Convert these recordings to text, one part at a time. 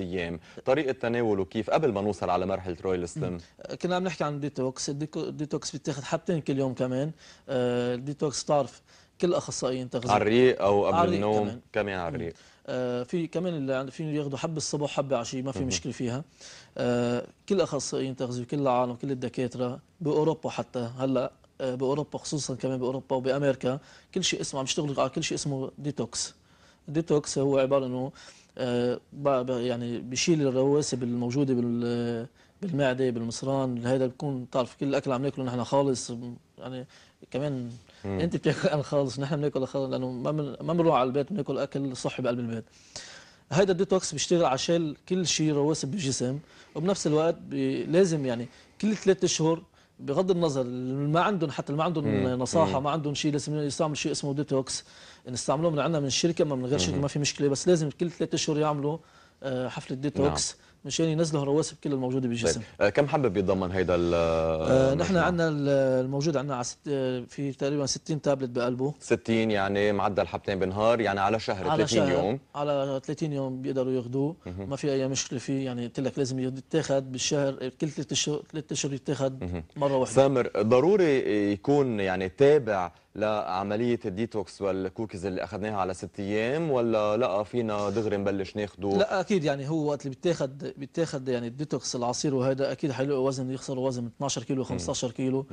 ايام طريقه تناوله كيف قبل ما نوصل على مرحله رويل ستيم آه، كنا عم نحكي عن ديتوكس الديتوكس بيتاخذ حبتين كل يوم كمان الديتوكس آه، بتعرف كل اخصائيين تغذيه على الريق او قبل عريق النوم كمان, كمان على الريق آه، في كمان اللي فين ياخذوا حبه الصبح حب عشيه ما في مشكله فيها كل اخصائيين تغذيه كل العالم كل الدكاتره باوروبا حتى هلا باوروبا خصوصا كمان باوروبا وبامريكا كل شيء اسمه عم يشتغلوا على كل شيء اسمه ديتوكس ديتوكس هو عباره انه آه، يعني بشيل الرواسب الموجوده بال بالمعده بالمصران هذا بيكون بتعرف كل الاكل عم ناكله نحن خالص يعني كمان مم. انت بتاكل انا خالص نحن بناكل خالص لانه ما ما بنروح على البيت بناكل اكل صحي بقلب البيت هيدا الديتوكس بيشتغل على شيل كل شيء رواسب بالجسم وبنفس الوقت لازم يعني كل ثلاث اشهر بغض النظر ما عندهم حتى ما عندهم نصاحه ما عندهم شيء لازم يستعملوا شيء اسمه ديتوكس نستعملوه من عندنا من الشركه ما من غير شركه ما في مشكله بس لازم كل ثلاثة اشهر يعملوا آه، حفله ديتوكس نعم. مشان ينزلوا الرواسب كلها الموجوده بالجسم طيب. آه كم حبه بيتضمن هيدا آه نحن عندنا الموجود عندنا على ست في تقريبا 60 تابلت بقلبه 60 يعني معدل حبتين بالنهار يعني على شهر على 30 شهر يوم على 30 يوم بيقدروا ياخذوه ما في اي مشكله فيه يعني قلت لك لازم يتاخذ بالشهر كل ثلاث اشهر ثلاث اشهر يتاخذ مره واحده سامر ضروري يكون يعني تابع لعملية الديتوكس والكوكيز اللي أخذناها على ست أيام ولا لا فينا دغري نبلش ناخده لا أكيد يعني هو وقت اللي بيتاخد بيتاخد يعني الديتوكس العصير وهذا أكيد حيلاقوا وزن يخسروا وزن 12 كيلو 15 كيلو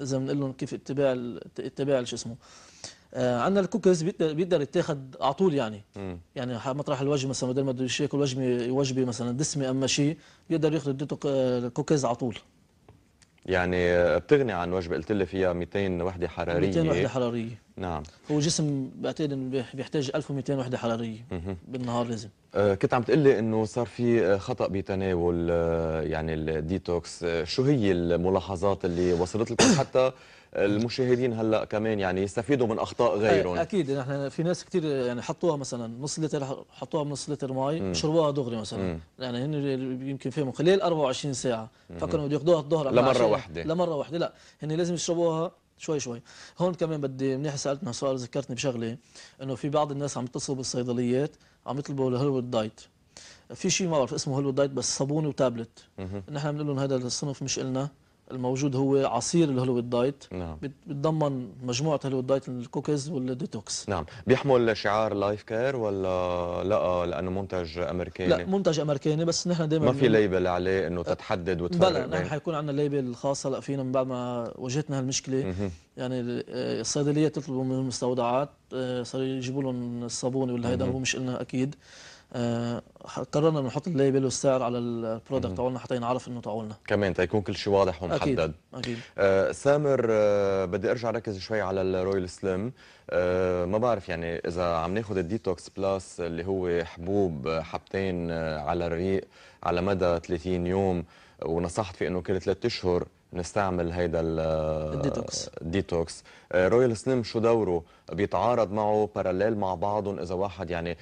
إذا بنقول لهم كيف اتباع اتباع شو اسمه آه عندنا الكوكيز بيقدر يتاخد على طول يعني مم. يعني مطرح الوجبه مثلا بدل ما بده ياكل وجبه وجبه مثلا دسمه اما شيء بيقدر ياخذ آه، الكوكيز على طول يعني بتغني عن وجبه قلت لي فيها 200 وحده حراريه 200 وحده حراريه نعم هو جسم بعتقد انه بيحتاج 1200 وحده حراريه مه. بالنهار لازم أه، كنت عم تقول لي انه صار في خطا بتناول أه، يعني الديتوكس أه، شو هي الملاحظات اللي وصلت لكم حتى المشاهدين هلا كمان يعني يستفيدوا من اخطاء إيه، غيرهم اكيد نحن في ناس كثير يعني حطوها مثلا نص لتر حطوها بنص لتر مي شربوها دغري مثلا مم. يعني هن يمكن فيهم خلال 24 ساعه فكروا بده ياخذوها الظهر لمره واحده لمره واحده لا هن لازم يشربوها شوي شوي هون كمان بدي منيح سالتنا سؤال ذكرتني بشغله انه في بعض الناس عم يتصلوا بالصيدليات عم يطلبوا الهلو دايت في شيء ما بعرف اسمه هلو دايت بس صابونه وتابلت نحن بنقول لهم هذا الصنف مش إلنا الموجود هو عصير الهلويد دايت نعم. بتضمن مجموعه الهلويد دايت الكوكيز والديتوكس نعم بيحمل شعار لايف كير ولا لا لانه منتج امريكاني لا منتج امريكاني بس نحن دائما ما في ليبل عليه انه أه، تتحدد وتفرق بلا نحن حيكون عندنا ليبل الخاصه لا فينا من بعد ما واجهتنا هالمشكله يعني آه، الصيدليه تطلبوا من المستودعات آه، صاروا يجيبوا لهم الصابون ولا هيدا هو مش لنا اكيد آه، قررنا نحط الليبل والسعر على البرودكت تاعولنا حتى ينعرف انه تاعولنا كمان تيكون كل شيء واضح ومحدد اكيد اكيد آه سامر آه بدي ارجع ركز شوي على الرويال سليم آه ما بعرف يعني اذا عم ناخذ الديتوكس بلس اللي هو حبوب حبتين آه، على الريق على مدى 30 يوم ونصحت في انه كل ثلاث اشهر نستعمل هيدا الديتوكس الديتوكس رويال سليم شو دوره بيتعارض معه باراليل مع بعضهم اذا واحد يعني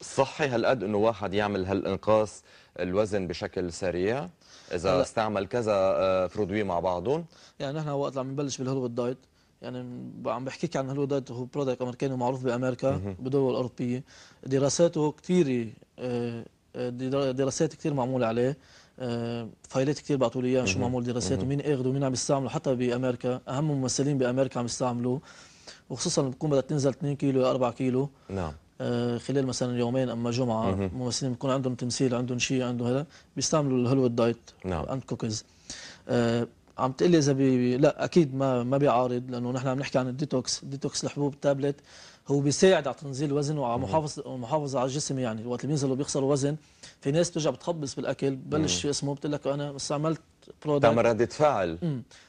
صحي هالقد انه واحد يعمل هالانقاص الوزن بشكل سريع اذا هلأ. استعمل كذا برودوي آه، مع بعضهم يعني نحن وقت عم نبلش بالهلو دايت يعني عم بحكيك عن هلو دايت هو برودكت امريكاني معروف بامريكا بدول اوروبيه دراساته كثيره آه، آه، دراسات كثير معموله عليه فايلات كثير بعثوا لي اياها شو معمول دراسات ومين اخذه ومين عم يستعمله حتى بامريكا اهم ممثلين بامريكا عم يستعملوه وخصوصا بتكون بدها تنزل 2 كيلو 4 كيلو نعم آه، خلال مثلا يومين اما جمعه ممثلين بيكون عندهم تمثيل عندهم شيء عندهم هذا بيستعملوا الهلوة دايت نعم اند آه، كوكيز عم تقول لي اذا بي... لا اكيد ما ما بيعارض لانه نحن عم نحكي عن الديتوكس ديتوكس الحبوب التابلت هو بيساعد على تنزيل الوزن وعلى محافظه محافظه على الجسم يعني وقت اللي بينزلوا بيخسروا وزن في ناس بترجع بتخبص بالاكل ببلش اسمه بتقول لك انا استعملت برودكت تعمل رده فعل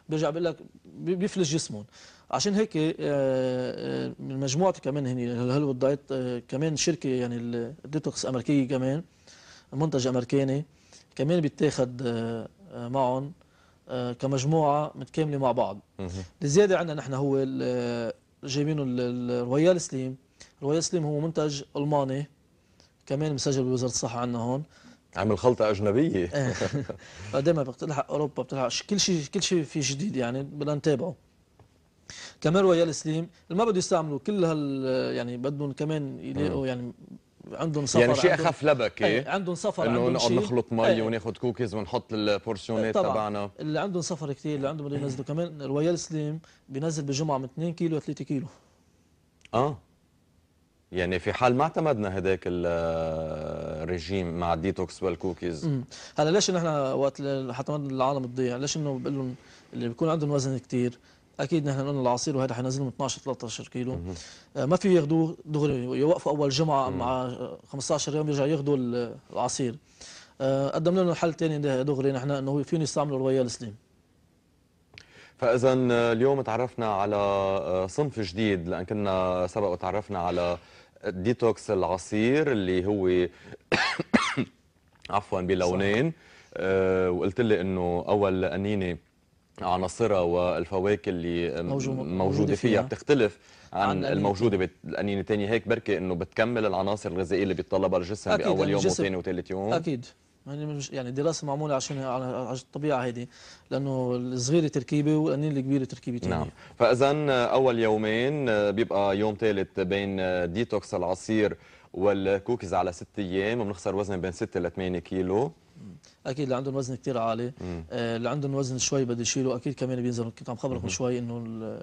بيرجع بيقول لك بيفلس جسمهم عشان هيك من آه، آه، مجموعه كمان هني الهلو الدايت آه، كمان شركه يعني الديتوكس امريكيه كمان منتج امريكاني كمان بيتاخد معهم كمجموعه متكامله مع بعض لزياده عندنا نحن هو جايبينه الرويال سليم الرويال سليم هو منتج الماني كمان مسجل بوزاره الصحه عندنا هون عامل خلطه اجنبيه دائما بتلحق اوروبا بتلحق كل شيء كل شيء في جديد يعني بدنا نتابعه كمان رويال سليم ما بده يستعملوا كل هال يعني بدهم كمان يلاقوا يعني عندهم سفر يعني شيء اخف لبكي إيه،, ايه عندهم سفر انه نقعد نخلط مي ايه وناخذ كوكيز ونحط البورسيونات تبعنا اللي عندهم سفر كثير اللي عندهم بده ينزلوا كمان رويال سليم بينزل بالجمعه من 2 كيلو ل 3 كيلو اه يعني في حال ما اعتمدنا هداك الريجيم مع الديتوكس والكوكيز هلا ليش نحن وقت حتى العالم تضيع ليش انه بقول لهم اللي بيكون عندهم وزن كثير اكيد نحن قلنا العصير وهذا من 12 13 كيلو آه، ما في ياخذوه دغري يوقفوا اول جمعه مع 15 يوم يرجعوا ياخذوا العصير آه، قدمنا لهم حل ثاني دغري نحن انه فيهم يستعملوا الرويال سليم فاذا آه، اليوم تعرفنا على صنف جديد لان كنا سبق وتعرفنا على ديتوكس العصير اللي هو عفوا بلونين أه وقلت لي انه اول قنينه عناصرها والفواكه اللي موجوده, موجودة فيها, فيها بتختلف عن, عن الموجوده بالقنينه الثانيه هيك بركي انه بتكمل العناصر الغذائيه اللي بيتطلبها الجسم باول يعني يوم وثاني وثالث يوم اكيد يعني, يعني دراسه معموله عشان على الطبيعه هذه لانه الصغيره تركيبه والانين الكبيره تركيبه ثانيه نعم فاذا اول يومين بيبقى يوم ثالث بين ديتوكس العصير والكوكيز على ست ايام بنخسر وزن بين 6 ل 8 كيلو اكيد اللي عندهم وزن كثير عالي آه، اللي عندهم وزن شوي بده يشيلوا اكيد كمان بينزلوا كنت عم خبركم شوي انه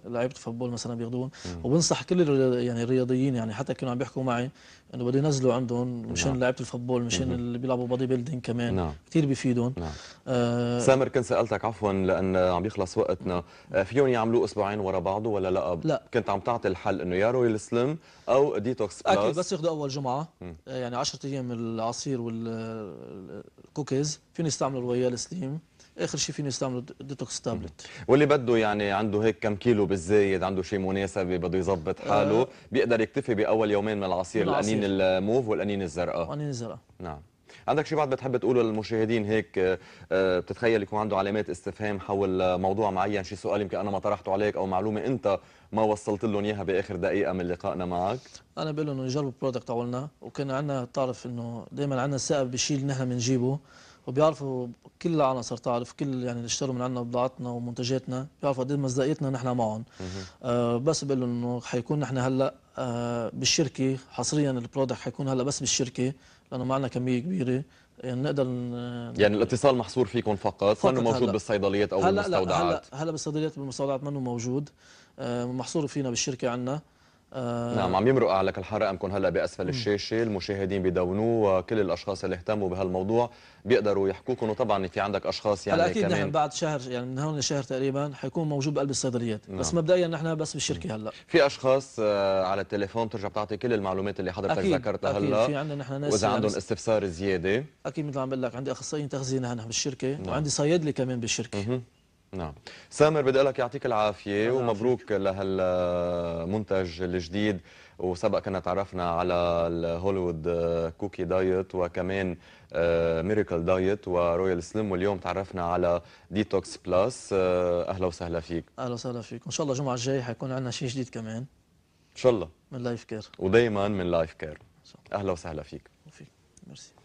لعيبه الفوتبول مثلا بياخذون وبنصح كل يعني الرياضيين يعني حتى كانوا عم بيحكوا معي انه بده ينزلوا عندهم مشان نعم. لعيبه الفوتبول مشان اللي بيلعبوا بادي بيلدينج كمان نعم. كثير بيفيدهم نعم. آه سامر كنت سالتك عفوا لان عم يخلص وقتنا آه، فيهم يعملوا اسبوعين ورا بعضه ولا لا؟ لا كنت عم تعطي الحل انه يا رويل سلم او ديتوكس بلس اكيد بس ياخذوا اول جمعه آه، يعني 10 ايام العصير وال كوكيز فيني يستعملوا الرويال سليم اخر شيء فيني يستعملوا ديتوكس تابلت واللي بده يعني عنده هيك كم كيلو بالزايد عنده شيء مناسبه بده يظبط آه. حاله آه بيقدر يكتفي باول يومين من العصير, الأنين الموف والانين الزرقاء الانين الزرقاء نعم عندك شي بعد بتحب تقوله للمشاهدين هيك آه، آه، بتتخيل يكون عنده علامات استفهام حول موضوع معين شي سؤال يمكن انا ما طرحته عليك او معلومه انت ما وصلت لهم اياها باخر دقيقه من لقائنا معك انا بقول لهم يجربوا البرودكت تاعولنا وكان عندنا تعرف انه دائما عندنا سائل بشيل نها من جيبه وبيعرفوا كل عناصر تعرف كل يعني اللي اشتروا من عندنا بضاعتنا ومنتجاتنا بيعرفوا قد ايه مصداقيتنا نحن معهم آه بس بقول لهم انه حيكون نحن هلا آه بالشركه حصريا البرودكت حيكون هلا بس بالشركه لانه معنا كميه كبيره يعني نقدر يعني الاتصال محصور فيكم فقط, فقط منه موجود هلأ. بالصيدليات او هلأ بالمستودعات هلا هلا بالصيدليات بالمستودعات منه موجود آه محصور فينا بالشركه عندنا آه، نعم عم يمرق عليك الحرق رقمكم هلا باسفل الشاشه المشاهدين بدونوه وكل الاشخاص اللي اهتموا بهالموضوع بيقدروا يحكوكم وطبعا في عندك اشخاص يعني هلا اكيد نحن بعد شهر يعني من هون لشهر تقريبا حيكون موجود بقلب الصيدليات نعم. بس مبدئيا نحن بس بالشركه هلا في اشخاص آه، على التليفون بترجع بتعطي كل المعلومات اللي حضرتك ذكرتها هلا اكيد في عندنا نحن ناس واذا يعني عندهم استفسار زياده اكيد مثل عم بقول لك عندي اخصائيين تغذيه نحن بالشركه نعم. وعندي صيادله كمان بالشركه مه. نعم سامر بدي لك يعطيك العافية ومبروك لهالمنتج الجديد وسبق كنا تعرفنا على الهوليوود كوكي دايت وكمان آه، ميريكل دايت ورويال سليم واليوم تعرفنا على ديتوكس بلس آه، أهلا وسهلا فيك أهلا وسهلا فيك إن شاء الله الجمعة الجاية حيكون عندنا شيء جديد كمان إن شاء الله من لايف كير ودايما من لايف كير أهلا وسهلا فيك وفيك ميرسي